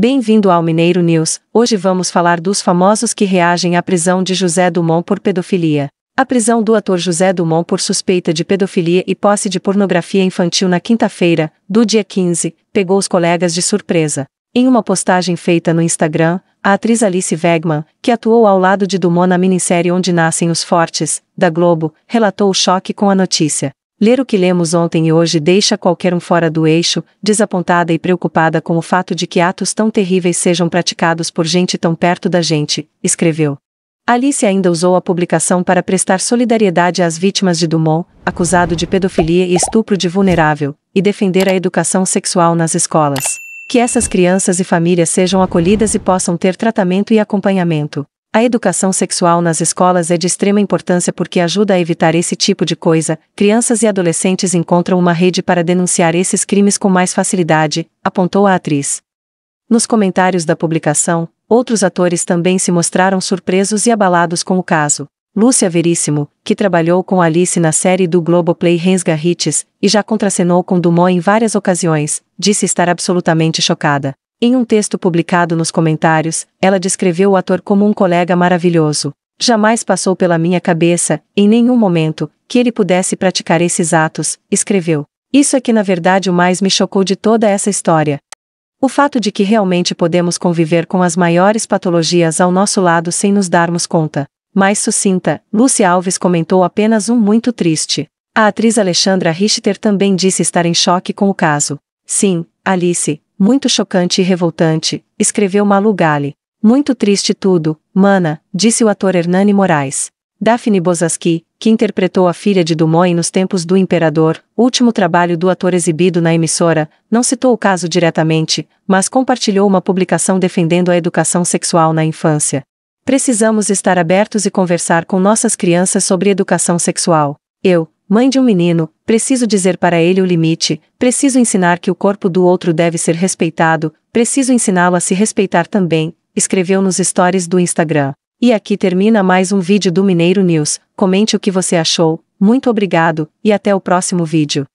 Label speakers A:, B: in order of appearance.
A: Bem-vindo ao Mineiro News. Hoje vamos falar dos famosos que reagem à prisão de José Dumont por pedofilia. A prisão do ator José Dumont por suspeita de pedofilia e posse de pornografia infantil na quinta-feira, do dia 15, pegou os colegas de surpresa. Em uma postagem feita no Instagram, a atriz Alice Wegman, que atuou ao lado de Dumont na minissérie Onde Nascem os Fortes, da Globo, relatou o choque com a notícia. Ler o que lemos ontem e hoje deixa qualquer um fora do eixo, desapontada e preocupada com o fato de que atos tão terríveis sejam praticados por gente tão perto da gente, escreveu. Alice ainda usou a publicação para prestar solidariedade às vítimas de Dumont, acusado de pedofilia e estupro de vulnerável, e defender a educação sexual nas escolas. Que essas crianças e famílias sejam acolhidas e possam ter tratamento e acompanhamento. A educação sexual nas escolas é de extrema importância porque ajuda a evitar esse tipo de coisa. Crianças e adolescentes encontram uma rede para denunciar esses crimes com mais facilidade, apontou a atriz. Nos comentários da publicação, outros atores também se mostraram surpresos e abalados com o caso. Lúcia Veríssimo, que trabalhou com Alice na série do Globoplay *Hens Garrites* e já contracenou com Dumont em várias ocasiões, disse estar absolutamente chocada. Em um texto publicado nos comentários, ela descreveu o ator como um colega maravilhoso. Jamais passou pela minha cabeça, em nenhum momento, que ele pudesse praticar esses atos, escreveu. Isso é que na verdade o mais me chocou de toda essa história. O fato de que realmente podemos conviver com as maiores patologias ao nosso lado sem nos darmos conta. Mais sucinta, Lucy Alves comentou apenas um muito triste. A atriz Alexandra Richter também disse estar em choque com o caso. Sim, Alice, muito chocante e revoltante, escreveu Malu Gali. Muito triste tudo, mana, disse o ator Hernani Moraes. Daphne Bozaski, que interpretou a filha de Dumoy nos tempos do Imperador, último trabalho do ator exibido na emissora, não citou o caso diretamente, mas compartilhou uma publicação defendendo a educação sexual na infância. Precisamos estar abertos e conversar com nossas crianças sobre educação sexual. Eu, Mãe de um menino, preciso dizer para ele o limite, preciso ensinar que o corpo do outro deve ser respeitado, preciso ensiná-lo a se respeitar também, escreveu nos stories do Instagram. E aqui termina mais um vídeo do Mineiro News. Comente o que você achou, muito obrigado, e até o próximo vídeo.